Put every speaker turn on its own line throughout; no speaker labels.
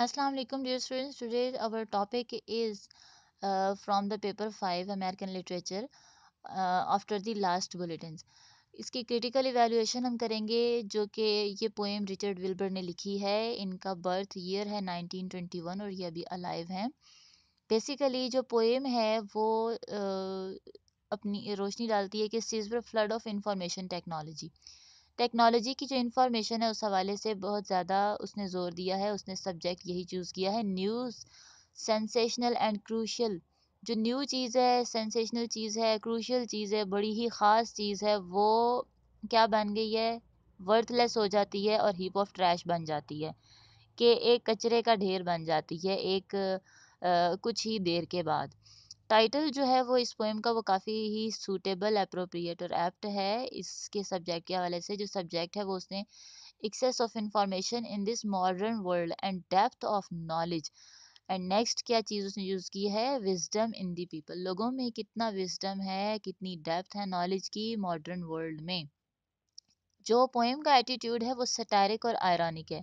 Aslam dear students today our topic is from the paper five American literature after the last bulletin इसकी critical evaluation हम करेंगे जो कि ये पोएम रिचर्ड विल्बर ने लिखी है इनका बर्थ ईयर है नाइनटीन ट्वेंटी वन और ये अभी अलाइव है बेसिकली जो पोएम है वो आ, uh, अपनी रोशनी डालती है कि सीज पर flood of information technology technology की जो इन्फॉर्मेशन है उस हवाले से बहुत ज़्यादा उसने ज़ोर दिया है उसने सब्जेक्ट यही चूज़ किया है न्यूज़ सेंसेशनल एंड क्रूशल जो न्यू चीज़ है सेंसेशनल चीज़ है क्रूशल चीज़ है बड़ी ही ख़ास चीज़ है वो क्या बन गई है वर्थलेस हो जाती है और हीप ऑफ ट्रैश बन जाती है कि एक कचरे का ढेर बन जाती है एक आ, कुछ ही देर के बाद टाइटल जो है वो इस पोएम का वो काफ़ी ही सूटेबल अप्रोप्रिएट और एप्ट है इसके सब्जेक्ट के हवाले से जो सब्जेक्ट है वो उसने excess of information in this modern world and depth of knowledge and next क्या चीज़ उसने यूज़ की है विजडम इन दी पीपल लोगों में कितना विजडम है कितनी डेप्थ है नॉलेज की मॉडर्न वर्ल्ड में जो पोएम का एटीट्यूड है वो सटारिक और आयरॉनिक है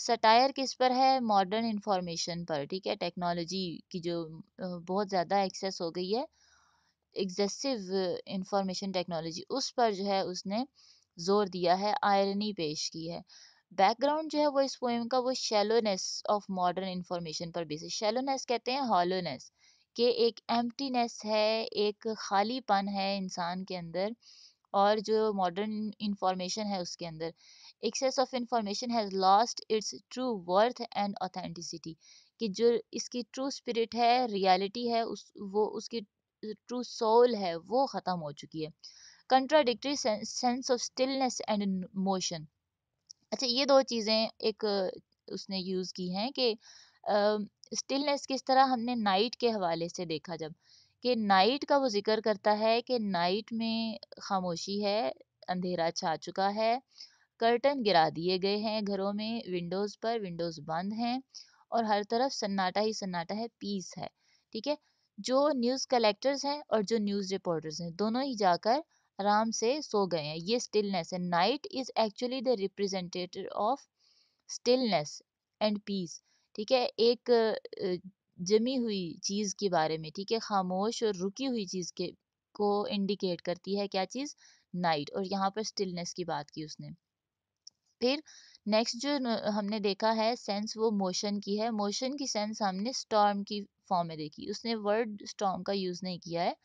सटायर किस पर है मॉडर्न इंफॉर्मेशन पर ठीक है टेक्नोलॉजी की जो बहुत ज़्यादा एक्सेस हो गई है एक्सेसिव इंफॉर्मेशन टेक्नोलॉजी उस पर जो है उसने जोर दिया है आयरनी पेश की है बैकग्राउंड जो है वो इस पोएम का वो शेलोनेस ऑफ मॉडर्न इंफॉर्मेशन पर बेसिस शेलोनेस कहते हैं हॉलोनेस के एक एम्प्टीनेस है एक खालीपन है इंसान के अंदर और जो मॉडर्न इंफॉर्मेशन है उसके अंदर excess of information has lost its true worth and authenticity कि जो इसकी ट्रू स्पिरिट है रियलिटी है उस वो उसकी ट्रू सोल है वो ख़त्म हो चुकी है contradictory sense of stillness and motion अच्छा ये दो चीज़ें एक उसने यूज़ की हैं कि स्टिलनेस uh, किस तरह हमने नाइट के हवाले से देखा जब uh, कि नाइट का वो जिक्र करता है कि नाइट में खामोशी है अंधेरा छा चुका है कर्टन गिरा दिए गए हैं घरों में विंडोज़ पर विंडोज़ बंद हैं और हर तरफ सन्नाटा ही सन्नाटा है पीस है ठीक है जो न्यूज़ कलेक्टर्स हैं और जो न्यूज़ रिपोर्टर्स हैं दोनों ही जाकर आराम से सो गए हैं ये स्टिलनेस है night is actually the representative of stillness and peace ठीक है एक जमी हुई चीज़ के बारे में ठीक है खामोश और रुकी हुई चीज़ के को इंडिकेट करती है क्या चीज़ नाइट और यहाँ पर स्टिलनेस की बात की उसने फिर नेक्स्ट जो हमने देखा है सेंस वो मोशन की है मोशन की सेंस हमने स्टॉर्म की फॉर्म में देखी उसने वर्ड स्टॉर्म का यूज़ नहीं किया है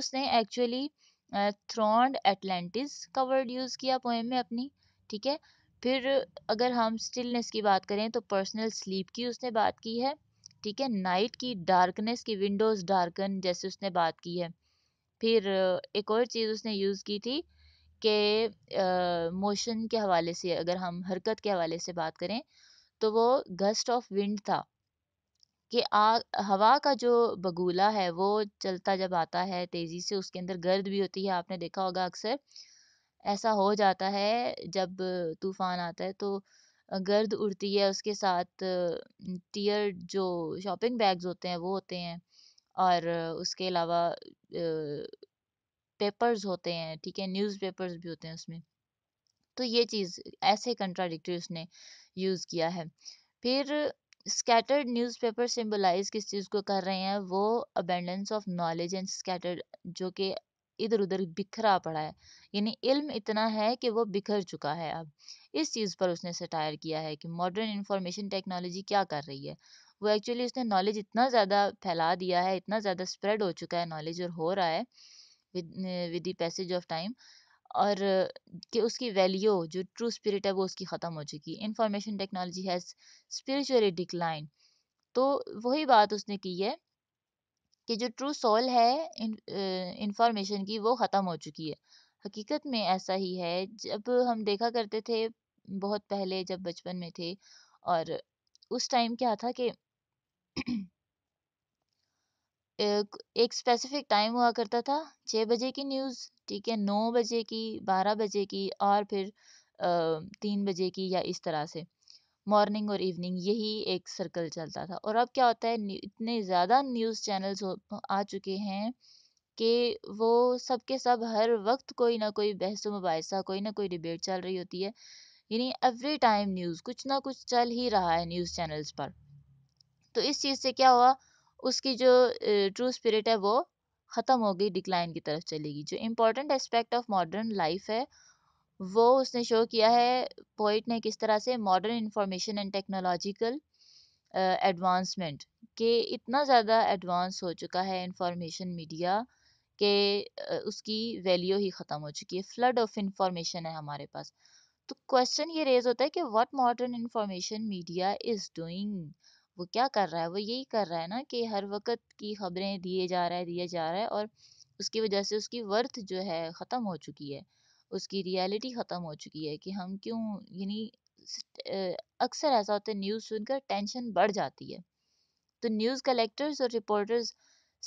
उसने एक्चुअली थ्रॉन्ड एटलांटिस का वर्ड यूज़ किया पोएम में अपनी ठीक है फिर अगर हम स्टिलनेस की बात करें तो पर्सनल स्लीप की उसने बात की है ठीक है नाइट की डार्कनेस की विंडोज़ डार्कन जैसे उसने बात की है फिर एक और चीज़ उसने यूज़ की थी कि मोशन के हवाले से अगर हम हरकत के हवाले से बात करें तो वो गस्ट ऑफ विंड था कि हवा का जो बगूला है वो चलता जब आता है तेज़ी से उसके अंदर गर्द भी होती है आपने देखा होगा अक्सर ऐसा हो जाता है जब तूफ़ान आता है तो गर्द उड़ती है उसके साथ टीयर जो शॉपिंग बैग्स होते हैं वो होते हैं और उसके अलावा पेपर्स होते हैं ठीक है न्यूज़पेपर्स भी होते हैं उसमें तो ये चीज़ ऐसे कंट्राडिक्टी उसने यूज़ किया है फिर स्कैटर्ड न्यूज़पेपर सिम्बलाइज किस चीज़ को कर रहे हैं वो abundance of knowledge and scattered जो कि इधर उधर बिखरा पड़ा है यानी इल्म इतना है कि वो बिखर चुका है अब इस चीज़ पर उसने सटायर किया है कि मॉडर्न इंफॉर्मेशन टेक्नोलॉजी क्या कर रही है वो एक्चुअली उसने नॉलेज इतना ज़्यादा फैला दिया है इतना ज़्यादा स्प्रेड हो चुका है नॉलेज और हो रहा है with with passage of time और कि उसकी वैल्यू जो ट्रू स्पिरिट है वो उसकी ख़त्म हो चुकी है information technology has spiritually decline तो वही बात उसने की है कि जो ट्रू सोल है इंफॉर्मेशन की वो ख़त्म हो चुकी है हकीकत में ऐसा ही है जब हम देखा करते थे बहुत पहले जब बचपन में थे और उस टाइम क्या था कि एक, एक स्पेसिफिक टाइम हुआ करता था छः बजे की न्यूज़ ठीक है नौ बजे की बारह बजे की और फिर तीन बजे की या इस तरह से मॉर्निंग और इवनिंग यही एक सर्कल चलता था और अब क्या होता है इतने ज़्यादा न्यूज़ चैनल्स आ चुके हैं कि वो सबके सब हर वक्त कोई ना कोई बहस मुबासा कोई ना कोई डिबेट चल रही होती है यानी एवरी टाइम न्यूज़ कुछ ना कुछ चल ही रहा है न्यूज़ चैनल्स पर तो इस चीज़ से क्या हुआ उसकी जो ट्रू स्पिरिट है वो ख़त्म हो गई डिक्लाइन की तरफ चलेगी जो important aspect of modern life है वो उसने शो किया है पोइट ने किस तरह से modern information and technological advancement के इतना ज़्यादा एडवांस हो चुका है इंफॉर्मेशन मीडिया के उसकी वैल्यू ही ख़त्म हो चुकी है फ्लड ऑफ इंफॉर्मेशन है हमारे पास तो क्वेश्चन ये रेज होता है कि what modern information media is doing वो क्या कर रहा है वो यही कर रहा है ना कि हर वक्त की खबरें दिए जा रहा है दिए जा रहा है और उसकी वजह से उसकी वर्थ जो है ख़त्म हो चुकी है उसकी रियलिटी ख़त्म हो चुकी है कि हम क्यों यानी अक्सर ऐसा होता है न्यूज़ सुनकर टेंशन बढ़ जाती है तो न्यूज़ कलेक्टर्स और reporters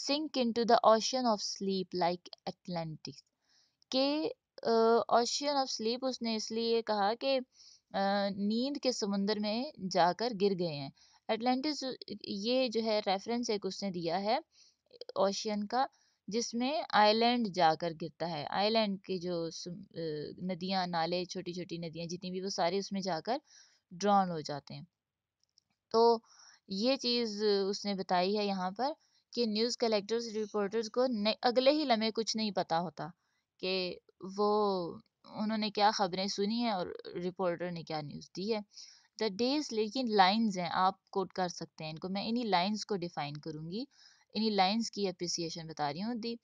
sink into the ocean of sleep like Atlantic के ओशन ऑफ स्लीप उसने इसलिए कहा कि नींद के समुंदर में जाकर गिर गए हैं एटलांटिस ये जो है रेफरेंस एक उसने दिया है ओशियन का जिसमें आइलैंड जाकर गिरता है आइलैंड के जो नदियां नाले छोटी छोटी नदियां जितनी भी वो सारी उसमें जाकर ड्रॉन हो जाते हैं तो ये चीज़ उसने बताई है यहाँ पर कि न्यूज़ कलेक्टर्स रिपोर्टर्स को अगले ही लम्हे कुछ नहीं पता होता कि वो उन्होंने क्या ख़बरें सुनी हैं और रिपोर्टर ने क्या न्यूज़ दी है द डेज लेकिन लाइंस हैं आप कोट कर सकते हैं इनको मैं इन्हीं लाइंस को डिफ़ाइन करूंगी इन्हीं लाइंस की अप्रिसिएशन बता रही हूँ the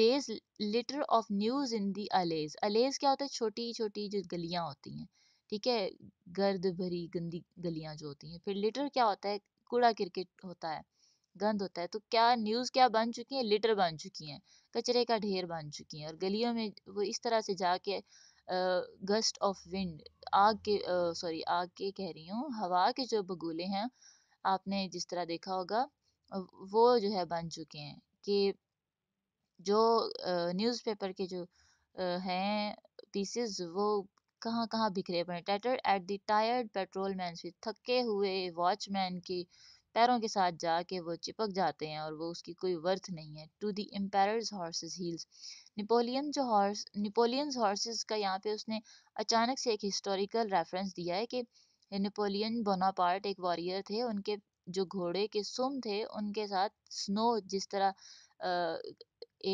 days litter of news in the alleys alleys क्या होता है छोटी छोटी जो गलियाँ होती हैं ठीक है गर्द भरी गंदी गलियाँ जो होती हैं फिर लिटर क्या होता है कूड़ा क्रिकेट होता है गंद होता है तो क्या न्यूज़ क्या बन चुकी हैं लिटर बन चुकी हैं कचरे का ढेर बन चुकी हैं और गलियों में वो इस तरह से जाके गस्ट ऑफ विंड आग के सॉरी आग के कह रही हूँ हवा के जो बगुले हैं आपने जिस तरह देखा होगा वो जो है बन चुके हैं कि जो न्यूज़पेपर के जो हैं पीसेस वो कहाँ कहाँ बिखरे पड़े tattered at the tired patrolman से थके हुए वॉचमैन के पैरों के साथ जाके वो चिपक जाते हैं और वो उसकी कोई वर्थ नहीं है to the empire horses heels Napoleon जो हॉर्स नेपोलियंस हॉर्सेज का यहाँ पे उसने अचानक से एक हिस्टोरिकल रेफरेंस दिया है कि नेपोलियन बोनापार्ट एक वॉरियर थे उनके जो घोड़े के सुम थे उनके साथ स्नो जिस तरह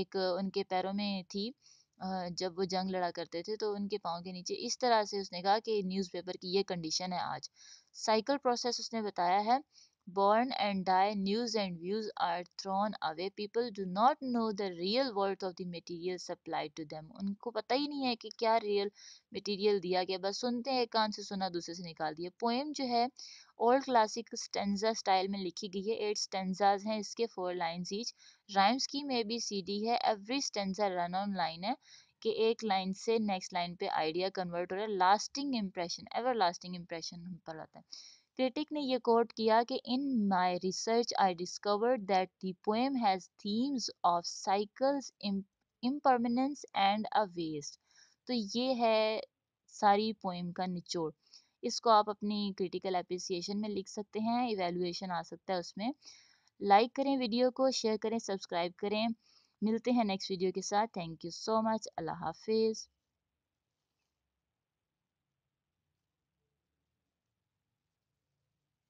एक उनके पैरों में थी जब वो जंग लड़ा करते थे तो उनके पाँव के नीचे इस तरह से उसने कहा कि न्यूज़पेपर की ये कंडीशन है आज साइकिल प्रोसेस उसने बताया है born and die, news and views are thrown away. People do not know the real worth of the material supplied to them. उनको पता ही नहीं है कि क्या रियल मटेरियल दिया गया बस सुनते हैं कान से सुना दूसरे से निकाल दिया पोएम जो है ओल्ड क्लासिक स्टेंजा स्टाइल में लिखी गई है एट स्टेंजाज हैं इसके फोर लाइन्स ईच राइम्स की मे बी सी डी है every stanza run on line है कि एक लाइन से नेक्स्ट लाइन पे आइडिया कन्वर्ट हो रहा है lasting impression everlasting impression हम पर आता है क्रिटिक ने यह कोट किया कि in my research I discovered that the poem has themes of cycles impermanence and a waste तो ये है सारी पोएम का निचोड़ इसको आप अपनी क्रिटिकल अप्रिसिएशन में लिख सकते हैं इवेलुएशन आ सकता है उसमें लाइक करें वीडियो को शेयर करें सब्सक्राइब करें मिलते हैं नेक्स्ट वीडियो के साथ थैंक यू सो मच अल्लाह हाफिज़